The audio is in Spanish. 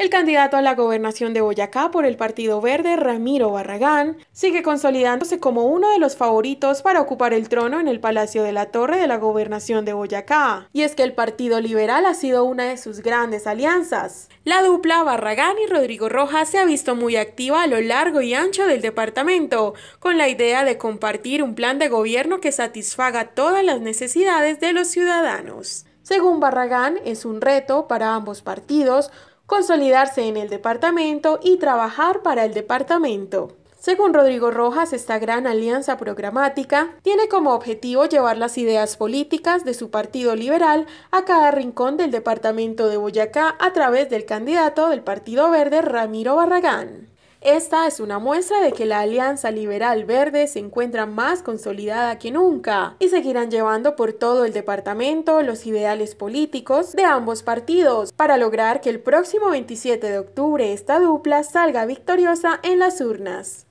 El candidato a la gobernación de Boyacá por el Partido Verde, Ramiro Barragán, sigue consolidándose como uno de los favoritos para ocupar el trono en el Palacio de la Torre de la gobernación de Boyacá. Y es que el Partido Liberal ha sido una de sus grandes alianzas. La dupla Barragán y Rodrigo Rojas se ha visto muy activa a lo largo y ancho del departamento, con la idea de compartir un plan de gobierno que satisfaga todas las necesidades de los ciudadanos. Según Barragán, es un reto para ambos partidos consolidarse en el departamento y trabajar para el departamento. Según Rodrigo Rojas, esta gran alianza programática tiene como objetivo llevar las ideas políticas de su Partido Liberal a cada rincón del departamento de Boyacá a través del candidato del Partido Verde, Ramiro Barragán. Esta es una muestra de que la Alianza Liberal Verde se encuentra más consolidada que nunca y seguirán llevando por todo el departamento los ideales políticos de ambos partidos para lograr que el próximo 27 de octubre esta dupla salga victoriosa en las urnas.